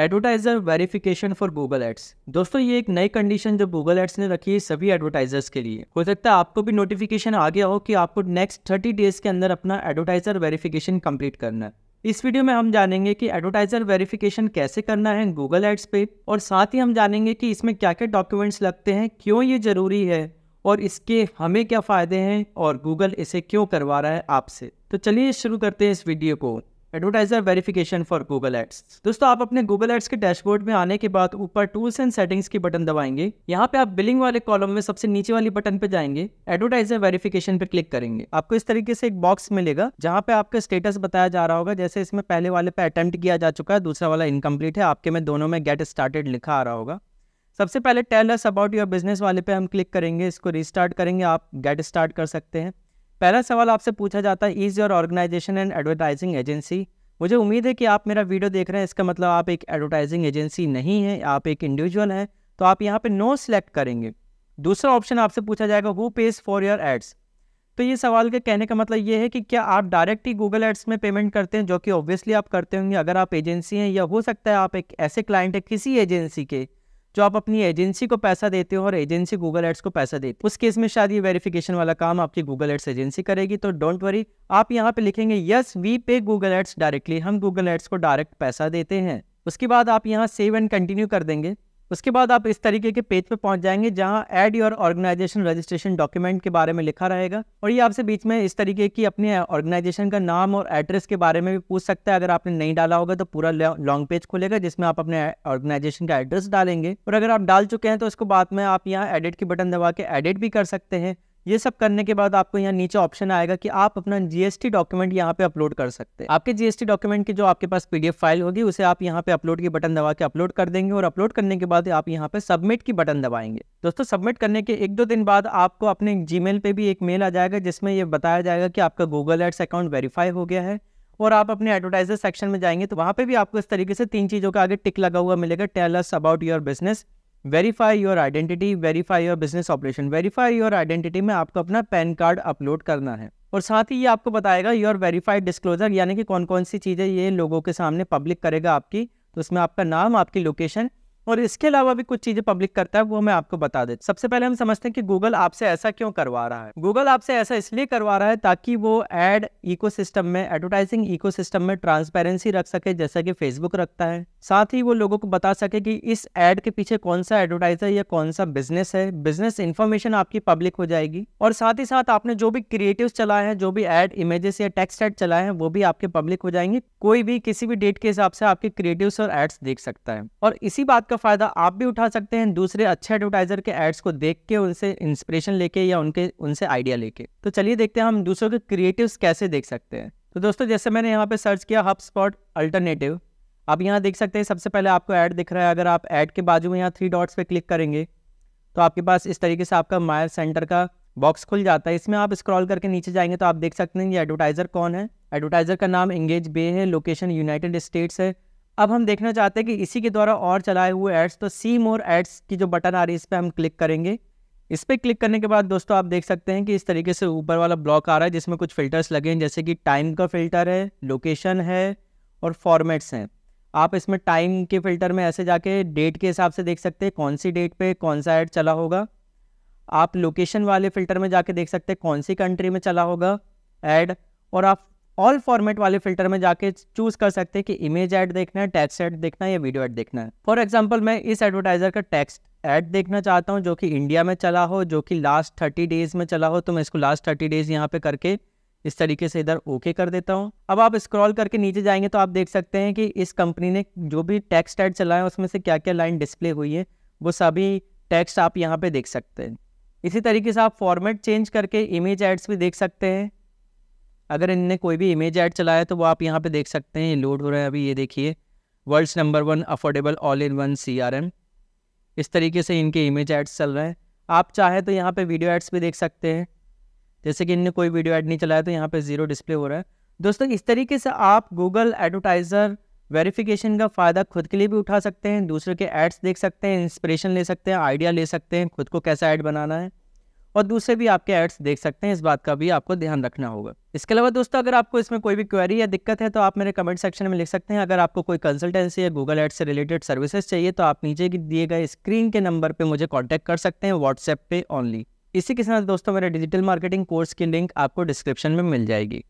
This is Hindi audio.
advertiser verification for Google ads दोस्तों ये एक नई कंडीशन जो गूगल एड्स ने रखी है सभी एडवर्टाइजर्स के लिए हो सकता है आपको भी नोटिफिकेशन आ गया हो कि आपको नेक्स्ट थर्टी डेज के अंदर अपना एडवर्टाइजर वेरिफिकेशन कंप्लीट करना है इस वीडियो में हम जानेंगे कि एडवर्टाइजर वेरिफिकेशन कैसे करना है गूगल एड्स पे और साथ ही हम जानेंगे कि इसमें क्या क्या डॉक्यूमेंट्स लगते हैं क्यों ये ज़रूरी है और इसके हमें क्या फ़ायदे हैं और गूगल इसे क्यों करवा रहा है आपसे तो चलिए शुरू करते हैं इस वीडियो को advertiser verification for Google ads दोस्तों आप अपने गूगल एड्स के डैशबोर्ड में आने के बाद ऊपर टूल्स एंड सेटिंग्स की बटन दबाएंगे यहाँ पे आप बिलिंग वाले कॉलम में सबसे नीचे वाली बटन पे जाएंगे एडवर्टाइजर वेरिफिकेशन पे क्लिक करेंगे आपको इस तरीके से एक बॉक्स मिलेगा जहाँ पे आपका स्टेटस बताया जा रहा होगा जैसे इसमें पहले वाले पे अटेम्प्ट किया जा चुका है दूसरा वाला इनकम्प्लीट है आपके में दोनों में गेट स्टार्टेड लिखा आ रहा होगा सबसे पहले tell us about your business वाले पे हम क्लिक करेंगे इसको रिस्टार्ट करेंगे आप गेट स्टार्ट कर सकते हैं पहला सवाल आपसे पूछा जाता है is your organisation and advertising agency मुझे उम्मीद है कि आप मेरा वीडियो देख रहे हैं इसका मतलब आप एक एडवर्टाइजिंग एजेंसी नहीं है आप एक इंडिविजुअल हैं तो आप यहाँ पे नो सेलेक्ट करेंगे दूसरा ऑप्शन आपसे पूछा जाएगा who pays for your ads तो ये सवाल के कहने का मतलब ये है कि क्या आप डायरेक्ट ही गूगल एड्स में पेमेंट करते हैं जो कि ऑब्वियसली आप करते होंगे अगर आप एजेंसी हैं या हो सकता है आप एक ऐसे क्लाइंट है किसी एजेंसी के जो आप अपनी एजेंसी को पैसा देते हो और एजेंसी गूगल एड्स को पैसा देते हो उस केस में शायद ये वेरिफिकेशन वाला काम आपकी गूगल एड्स एजेंसी करेगी तो डोंट वरी आप यहाँ पे लिखेंगे yes we pay Google ads directly हम गूगल एड्स को डायरेक्ट पैसा देते हैं उसके बाद आप यहाँ सेव एंड कंटिन्यू कर देंगे उसके बाद आप इस तरीके के पेज पे पहुंच जाएंगे जहां add your organisation registration document के बारे में लिखा रहेगा और ये आपसे बीच में इस तरीके की अपने ऑर्गेनाइजेशन का नाम और एड्रेस के बारे में भी पूछ सकता है अगर आपने नहीं डाला होगा तो पूरा लॉन्ग पेज खुलेगा जिसमें आप अपने ऑर्गेनाइजेशन का एड्रेस डालेंगे और अगर आप डाल चुके हैं तो उसको बाद में आप यहाँ एडिट की बटन दबा के एडिट भी कर सकते हैं ये सब करने के बाद आपको यहाँ नीचे ऑप्शन आएगा कि आप अपना जीएसटी डॉक्यूमेंट यहाँ पे अपलोड कर सकते हैं आपके जीएसटी डॉक्यूमेंट की जो आपके पास पीडीएफ फाइल होगी उसे आप यहाँ पे अपलोड की बटन दबा के अपलोड कर देंगे और अपलोड करने के बाद आप यहाँ पे सबमिट की बटन दबाएंगे दोस्तों सबमिट करने के एक दो दिन बाद आपको अपने जीमेल पे भी एक मेल आ जाएगा जिसमें यह बताया जाएगा कि आपका गूगल एड्स अकाउंट वेरीफाई हो गया है और आप अपने एडवर्टाइजर सेक्शन में जाएंगे तो वहाँ पे भी आपको इस तरीके से तीन चीज़ों का आगे टिक लगा हुआ मिलेगा tell us about your business verify your identity verify your business operation verify your identity में आपको अपना पैन कार्ड अपलोड करना है और साथ ही ये आपको बताएगा योर वेरीफाइड डिस्क्लोजर यानी कि कौन कौन सी चीज़ें ये लोगों के सामने पब्लिक करेगा आपकी तो उसमें आपका नाम आपकी लोकेशन और इसके अलावा भी कुछ चीजें पब्लिक करता है वो मैं आपको बता देता सबसे पहले हम समझते हैं कि गूगल आपसे ऐसा क्यों करवा रहा है गूगल आपसे ऐसा इसलिए करवा रहा है ताकि वो एड इकोसिस्टम में एडवर्टाइजिंग इकोसिस्टम में ट्रांसपेरेंसी रख सके जैसा कि फेसबुक रखता है साथ ही वो लोगों को बता सके कि इस एड के पीछे कौन सा एडवर्टाइजर या कौन सा बिजनेस है बिजनेस इन्फॉर्मेशन आपकी पब्लिक हो जाएगी और साथ ही साथ आपने जो भी क्रिएटिव चलाए हैं जो भी एड इमेजेस या टेक्स्ट एड चलाए हैं वो भी आपके पब्लिक हो जाएंगे कोई भी किसी भी डेट के हिसाब से आपके क्रिएटिव और एड्स देख सकता है और इसी बात का फ़ायदा आप भी उठा सकते हैं दूसरे अच्छे एडवर्टाइज़र के एड्स को देख के उनसे इंस्पिरेशन लेके या उनके उनसे आइडिया लेके तो चलिए देखते हैं हम दूसरों के क्रिएटिव्स कैसे देख सकते हैं तो दोस्तों जैसे मैंने यहाँ पर सर्च किया हब स्पॉट अल्टरनेटिव आप यहाँ देख सकते हैं सबसे पहले आपको ऐड दिख रहा है अगर आप ऐड के बाजू में यहाँ थ्री डॉट्स पर क्लिक करेंगे तो आपके पास इस तरीके से आपका मायर सेंटर का बॉक्स खुल जाता है इसमें आप स्क्रॉल करके नीचे जाएंगे तो आप देख सकते हैं ये एडवर्टाइज़र कौन है एडवर्टाइज़र का नाम इंगेज बे है लोकेशन यूनाइटेड स्टेट्स है अब हम देखना चाहते हैं कि इसी के द्वारा और चलाए हुए एड्स तो सी मोर एड्स की जो बटन आ रही है इस पर हम क्लिक करेंगे इस पर क्लिक करने के बाद दोस्तों आप देख सकते हैं कि इस तरीके से ऊपर वाला ब्लॉक आ रहा है जिसमें कुछ फ़िल्टर्स लगे हैं जैसे कि टाइम का फ़िल्टर है लोकेशन है और फॉर्मेट्स हैं आप इसमें टाइम के फ़िल्टर में ऐसे जाके डेट के हिसाब से देख सकते हैं कौन सी डेट पर कौन सा ऐड चला होगा आप लोकेशन वाले फ़िल्टर में जाके देख सकते हैं कौन सी कंट्री में चला होगा ऐड और आप ऑल फॉर्मेट वाले फिल्टर में जाके चूज कर सकते हैं कि इमेज ऐड देखना है टेक्स्ट ऐड देखना है या वीडियो ऐड देखना है फॉर एग्जाम्पल मैं इस एडवर्टाइजर का टेक्स्ट ऐड देखना चाहता हूँ जो कि इंडिया में चला हो जो कि लास्ट थर्टी डेज में चला हो तो मैं इसको लास्ट थर्टी डेज यहाँ पे करके इस तरीके से इधर ओके कर देता हूँ अब आप स्क्रॉल करके नीचे जाएंगे तो आप देख सकते हैं कि इस कंपनी ने जो भी टेक्स्ट ऐड चलाया उसमें से क्या क्या लाइन डिस्प्ले हुई है वो सभी टेक्स्ट आप यहाँ पे देख सकते हैं इसी तरीके से आप फॉर्मेट चेंज करके इमेज एड्स भी देख सकते हैं अगर इनने कोई भी इमेज ऐड चलाया तो वो आप यहाँ पे देख सकते हैं लोड हो रहा है अभी ये देखिए world's number one affordable all in one C R M इस तरीके से इनके इमेज ऐड्स चल रहे हैं आप चाहे तो यहाँ पे वीडियो एड्स भी देख सकते हैं जैसे कि इनने कोई वीडियो ऐड नहीं चलाया तो यहाँ पर ज़ीरो डिस्प्ले हो रहा है दोस्तों इस तरीके से आप गूगल एडवर्टाइज़र वेरीफिकेशन का फ़ायदा खुद के लिए भी उठा सकते हैं दूसरे के एड्स देख सकते हैं इंस्परेशन ले सकते हैं आइडिया ले सकते हैं खुद को कैसा ऐड बनाना है और दूसरे भी आपके एड्स देख सकते हैं इस बात का भी आपको ध्यान रखना होगा इसके अलावा दोस्तों अगर आपको इसमें कोई भी क्वेरी या दिक्कत है तो आप मेरे कमेंट सेक्शन में लिख सकते हैं अगर आपको कोई कंसल्टेंसी या गूगल एड्स से रिलेटेड सर्विसेज चाहिए तो आप नीचे दिए गए स्क्रीन के नंबर पर मुझे कॉन्टैक्ट कर सकते हैं व्हाट्सएप पे ओनली इसी के साथ दोस्तों मेरे डिजिटल मार्केटिंग कोर्स की लिंक आपको डिस्क्रिप्शन में मिल जाएगी